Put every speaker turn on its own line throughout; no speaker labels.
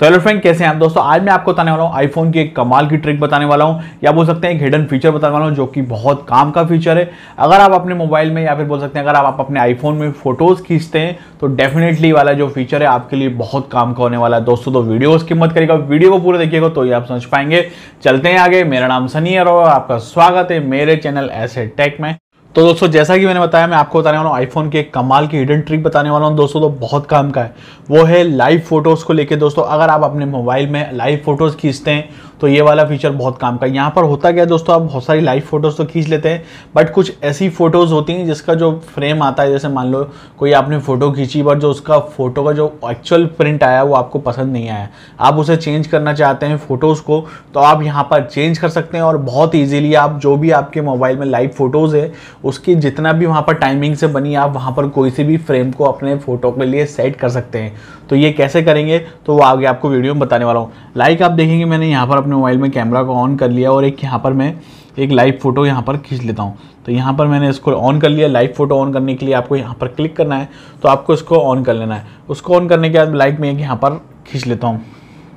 तो hello friend कैसे हैं आप दोस्तों आज मैं आपको बताने वाला हूँ आईफोन की एक कमाल की ट्रिक बताने वाला हूँ या बोल सकते हैं एक हिडन फीचर बताने वाला हूँ जो कि बहुत काम का फीचर है अगर आप अपने मोबाइल में या फिर बोल सकते हैं अगर आप अपने आईफोन में फोटोज़ खींचते हैं तो डेफिनेटली वाला जो फीचर है आपके लिए बहुत काम का होने वाला है दोस्तों तो वीडियो की मत करेगा वीडियो को पूरा देखिएगा तो ये आप समझ पाएंगे चलते हैं आगे मेरा नाम सनी और आपका स्वागत है मेरे चैनल ऐसे टेक में तो दोस्तों जैसा कि मैंने बताया मैं आपको बताने वाला हूँ आईफोन के कमाल की हिडन ट्रिक बताने वाला हूँ दोस्तों तो बहुत काम का है वो है लाइव फोटोज़ को लेके दोस्तों अगर आप अपने मोबाइल में लाइव फोटोज़ खींचते हैं तो ये वाला फीचर बहुत काम का है यहाँ पर होता क्या है दोस्तों आप बहुत सारी लाइव फोटोज़ तो खींच लेते हैं बट कुछ ऐसी फ़ोटोज़ होती हैं जिसका जो फ्रेम आता है जैसे मान लो कोई आपने फ़ोटो खींची बट जो उसका फ़ोटो का जो एक्चुअल प्रिंट आया वो आपको पसंद नहीं आया आप उसे चेंज करना चाहते हैं फ़ोटोज़ को तो आप यहाँ पर चेंज कर सकते हैं और बहुत ईजिली आप जो भी आपके मोबाइल में लाइव फ़ोटोज़ है उसकी जितना भी वहाँ पर टाइमिंग से बनी आप वहाँ पर कोई से भी फ्रेम को अपने फ़ोटो के लिए सेट कर सकते हैं तो ये कैसे करेंगे तो वो आगे आपको वीडियो में बताने वाला हूँ लाइक आप देखेंगे मैंने यहाँ पर अपने मोबाइल में कैमरा को ऑन कर लिया और एक यहाँ पर मैं एक लाइव फ़ोटो यहाँ पर खींच लेता हूँ तो यहाँ पर मैंने इसको ऑन कर लिया लाइव फ़ोटो ऑन करने के लिए आपको यहाँ पर क्लिक करना है तो आपको इसको ऑन कर लेना है उसको ऑन करने के बाद लाइक में एक यहाँ पर खींच लेता हूँ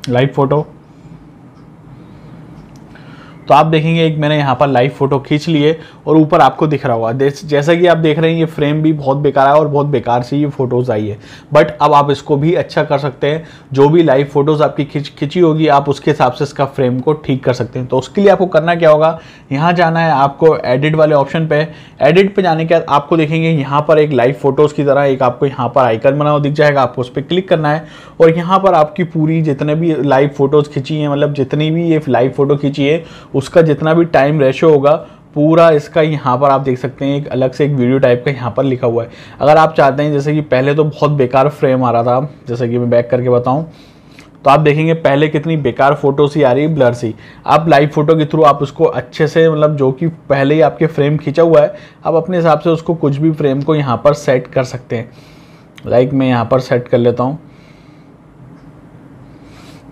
लाइव फ़ोटो तो आप देखेंगे एक मैंने यहाँ पर लाइव फोटो खींच लिए और ऊपर आपको दिख रहा होगा जैसा कि आप देख रहे हैं ये फ्रेम भी बहुत बेकार है और बहुत बेकार से ये फोटोज़ आई है बट अब आप इसको भी अच्छा कर सकते हैं जो भी लाइव फोटोज़ आपकी खींच खींची होगी आप उसके हिसाब से इसका फ्रेम को ठीक कर सकते हैं तो उसके लिए आपको करना क्या होगा यहाँ जाना है आपको एडिट वाले ऑप्शन पर एडिट पर जाने के बाद आपको देखेंगे यहाँ पर एक लाइव फोटोज़ की तरह एक आपको यहाँ पर आइकन बना हुआ दिख जाएगा आपको उस पर क्लिक करना है और यहाँ पर आपकी पूरी जितने भी लाइव फोटोज़ खींची है मतलब जितनी भी ये लाइव फोटो खींची है उसका जितना भी टाइम रेशो होगा पूरा इसका यहाँ पर आप देख सकते हैं एक अलग से एक वीडियो टाइप का यहाँ पर लिखा हुआ है अगर आप चाहते हैं जैसे कि पहले तो बहुत बेकार फ्रेम आ रहा था जैसे कि मैं बैक करके बताऊँ तो आप देखेंगे पहले कितनी बेकार फोटो सी आ रही है ब्लर सी आप लाइव फोटो के थ्रू आप उसको अच्छे से मतलब जो कि पहले ही आपके फ्रेम खींचा हुआ है आप अपने हिसाब से उसको कुछ भी फ्रेम को यहाँ पर सेट कर सकते हैं लाइक मैं यहाँ पर सेट कर लेता हूँ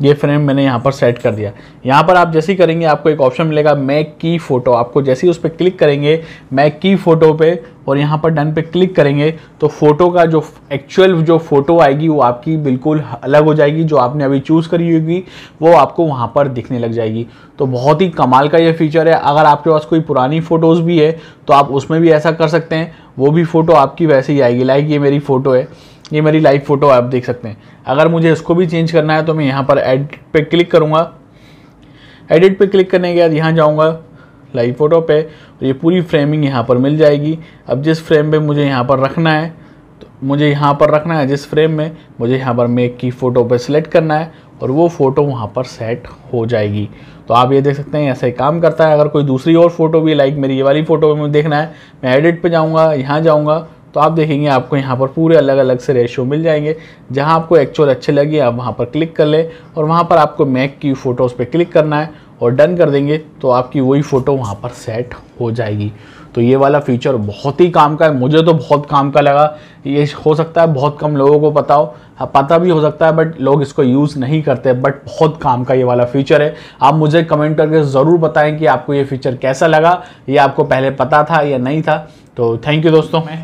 ये फ्रेम मैंने यहाँ पर सेट कर दिया यहाँ पर आप जैसे ही करेंगे आपको एक ऑप्शन मिलेगा मैक की फ़ोटो आपको जैसे ही उस पर क्लिक करेंगे मैक की फ़ोटो पे और यहाँ पर डन पे क्लिक करेंगे तो फ़ोटो का जो एक्चुअल जो फ़ोटो आएगी वो आपकी बिल्कुल अलग हो जाएगी जो आपने अभी चूज़ करी होगी वो आपको वहाँ पर दिखने लग जाएगी तो बहुत ही कमाल का ये फीचर है अगर आपके पास कोई पुरानी फ़ोटोज़ भी है तो आप उसमें भी ऐसा कर सकते हैं वो भी फ़ोटो आपकी वैसे ही आएगी लाइक ये मेरी फ़ोटो है ये मेरी लाइव फ़ोटो आप देख सकते हैं अगर मुझे इसको भी चेंज करना है तो मैं यहाँ पर एडिट पे क्लिक करूँगा एडिट पे क्लिक करने के बाद यहाँ जाऊँगा लाइव फ़ोटो पे और तो ये पूरी फ्रेमिंग यहाँ पर मिल जाएगी अब जिस फ्रेम पे मुझे यहाँ पर रखना है तो मुझे यहाँ पर रखना है जिस फ्रेम में मुझे यहाँ पर मेक की फ़ोटो पर सिलेक्ट करना है और वो फ़ोटो वहाँ पर सेट हो जाएगी तो आप ये देख सकते हैं ऐसे काम करता है अगर कोई दूसरी और फ़ोटो भी लाइक मेरी ये वाली फ़ोटो में देखना है मैं एडिट पर जाऊँगा यहाँ जाऊँगा तो आप देखेंगे आपको यहाँ पर पूरे अलग अलग से रेशियो मिल जाएंगे जहाँ आपको एक्चुअल अच्छे लगे आप वहाँ पर क्लिक कर लें और वहाँ पर आपको मैक की फ़ोटोज़ पे क्लिक करना है और डन कर देंगे तो आपकी वही फ़ोटो वहाँ पर सेट हो जाएगी तो ये वाला फीचर बहुत ही काम का है मुझे तो बहुत काम का लगा ये हो सकता है बहुत कम लोगों को पता हो हाँ, पता भी हो सकता है बट लोग इसको यूज़ नहीं करते बट बहुत काम का ये वाला फीचर है आप मुझे कमेंट करके ज़रूर बताएं कि आपको ये फीचर कैसा लगा ये आपको पहले पता था या नहीं था तो थैंक यू दोस्तों मैं